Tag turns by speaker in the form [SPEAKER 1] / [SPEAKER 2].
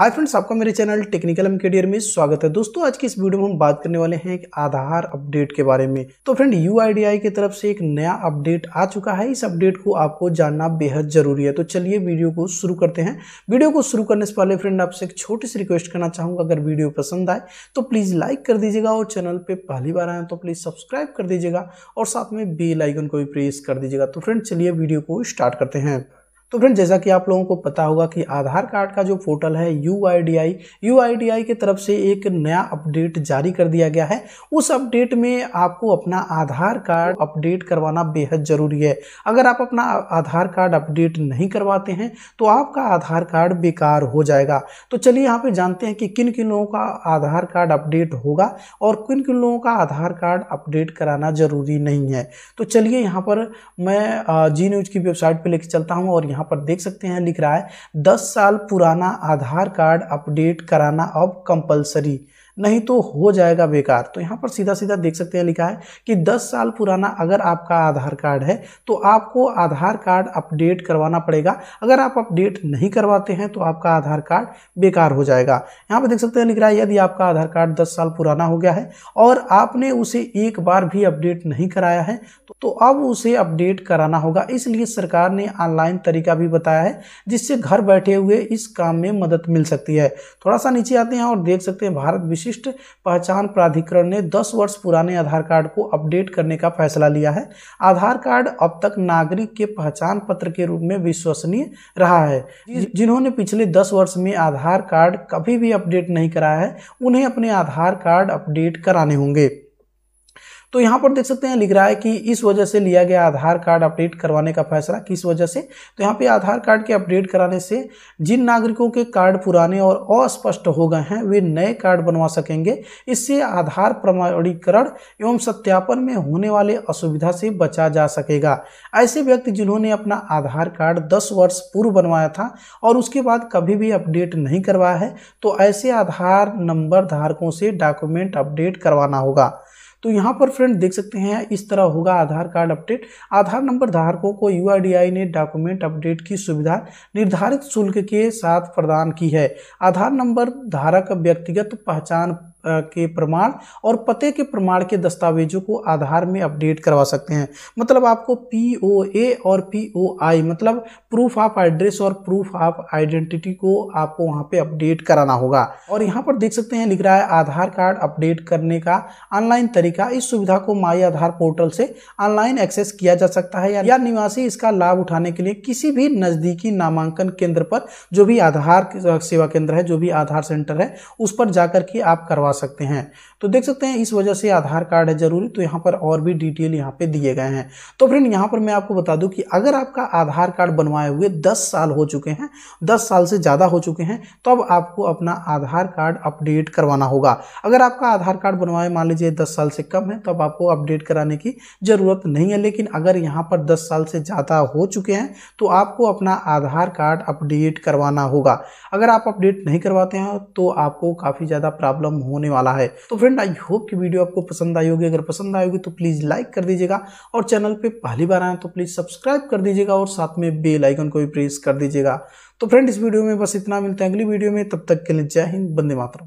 [SPEAKER 1] hi friends आपका मेरे channel technical M केडियर में स्वागत है दोस्तों आज की इस वीडियो में हम बात करने वाले हैं आधार अपडेट के बारे में तो फ्रेंड यू की तरफ से एक नया अपडेट आ चुका है इस अपडेट को आपको जानना बेहद जरूरी है तो चलिए वीडियो को शुरू करते हैं वीडियो को शुरू करने से पहले फ्रेंड आपसे एक छोटी सी रिक्वेस्ट करना चाहूँगा अगर वीडियो पसंद आए तो प्लीज़ लाइक कर दीजिएगा और चैनल पर पहली बार आए तो प्लीज़ सब्सक्राइब कर दीजिएगा और साथ में बेलाइकन को भी प्रेस कर दीजिएगा तो फ्रेंड चलिए वीडियो को स्टार्ट करते हैं तो फ्रेंड जैसा कि आप लोगों को पता होगा कि आधार कार्ड का जो पोर्टल है U I D I U I D I की तरफ से एक नया अपडेट जारी कर दिया गया है उस अपडेट में आपको अपना आधार कार्ड अपडेट करवाना बेहद ज़रूरी है अगर आप अपना आधार कार्ड अपडेट नहीं करवाते हैं तो आपका आधार कार्ड बेकार हो जाएगा तो चलिए यहाँ पर जानते हैं कि किन किन लोगों का आधार कार्ड अपडेट होगा और किन किन लोगों का आधार कार्ड अपडेट कराना ज़रूरी नहीं है तो चलिए यहाँ पर मैं जी न्यूज़ की वेबसाइट पर लेकर चलता हूँ और यहाँ यहाँ पर देख सकते हैं लिख रहा है दस साल पुराना आधार कार्ड अपडेट कराना अब कंपलसरी नहीं तो हो जाएगा बेकार तो यहाँ पर सीधा सीधा देख सकते हैं लिखा है कि 10 साल पुराना अगर आपका आधार कार्ड है तो आपको आधार कार्ड अपडेट करवाना पड़ेगा अगर आप अपडेट नहीं करवाते हैं तो आपका आधार कार्ड बेकार हो जाएगा यहाँ पर देख सकते हैं लिख रहा है यदि आपका आधार कार्ड दस साल पुराना हो गया है और आपने उसे एक बार भी अपडेट नहीं कराया है तो अब उसे अपडेट कराना होगा इसलिए सरकार ने ऑनलाइन तरीका भी बताया है जिससे घर बैठे हुए इस काम में मदद मिल सकती है थोड़ा सा नीचे आते हैं और देख सकते हैं भारत विशेष विशिष्ट पहचान प्राधिकरण ने 10 वर्ष पुराने आधार कार्ड को अपडेट करने का फैसला लिया है आधार कार्ड अब तक नागरिक के पहचान पत्र के रूप में विश्वसनीय रहा है जिन्होंने पिछले 10 वर्ष में आधार कार्ड कभी भी अपडेट नहीं कराया है उन्हें अपने आधार कार्ड अपडेट कराने होंगे तो यहाँ पर देख सकते हैं लिख रहा है कि इस वजह से लिया गया आधार कार्ड अपडेट करवाने का फैसला किस वजह से तो यहाँ पे आधार कार्ड के अपडेट कराने से जिन नागरिकों के कार्ड पुराने और अस्पष्ट हो गए हैं वे नए कार्ड बनवा सकेंगे इससे आधार प्रमाणीकरण एवं सत्यापन में होने वाले असुविधा से बचा जा सकेगा ऐसे व्यक्ति जिन्होंने अपना आधार कार्ड दस वर्ष पूर्व बनवाया था और उसके बाद कभी भी अपडेट नहीं करवाया है तो ऐसे आधार नंबर धारकों से डॉक्यूमेंट अपडेट करवाना होगा तो यहाँ पर फ्रेंड देख सकते हैं इस तरह होगा Aadhaar card update Aadhaar number धारकों को यू ने डॉक्यूमेंट अपडेट की सुविधा निर्धारित शुल्क के साथ प्रदान की है आधार नंबर धारक व्यक्तिगत पहचान के प्रमाण और पते के प्रमाण के दस्तावेजों को आधार में अपडेट करवा सकते हैं मतलब आपको पी ओ ए और पी ओ आई मतलब प्रूफ ऑफ एड्रेस और प्रूफ ऑफ आइडेंटिटी को आपको वहां पे अपडेट कराना होगा और यहाँ पर देख सकते हैं लिख रहा है आधार कार्ड अपडेट करने का ऑनलाइन तरीका इस सुविधा को माई आधार पोर्टल से ऑनलाइन एक्सेस किया जा सकता है या निवासी इसका लाभ उठाने के लिए किसी भी नजदीकी नामांकन केंद्र पर जो भी आधार सेवा केंद्र है जो भी आधार सेंटर है उस पर जाकर के आप करवा करवा सकते हैं तो देख सकते हैं इस वजह से आधार कार्ड है ज़रूरी तो यहाँ पर और भी डिटेल यहाँ पे दिए गए हैं तो फ्रेंड यहाँ पर मैं आपको बता दूँ कि अगर आपका आधार कार्ड बनवाए हुए दस साल हो चुके हैं दस साल से ज़्यादा हो चुके हैं तब आपको अपना आधार कार्ड अपडेट करवाना होगा अगर आपका आधार कार्ड बनवाए मान लीजिए दस साल से कम है तब आपको अपडेट कराने की ज़रूरत नहीं है लेकिन अगर यहाँ पर दस साल से ज़्यादा हो चुके हैं तो आपको अपना आधार कार्ड अपडेट करवाना होगा अगर आप अपडेट नहीं करवाते हैं तो आपको काफ़ी ज़्यादा प्रॉब्लम हो होने वाला है तो फ्रेंड आई होप कि वीडियो आपको पसंद आई होगी अगर पसंद आई होगी तो प्लीज़ लाइक कर दीजिएगा और चैनल पे पहली बार आए तो प्लीज़ सब्सक्राइब कर दीजिएगा और साथ में बेल आइकन को भी प्रेस कर दीजिएगा तो फ्रेंड इस वीडियो में बस इतना मिलता है अगली वीडियो में तब तक के लिए जय हिंद बंदे मातरम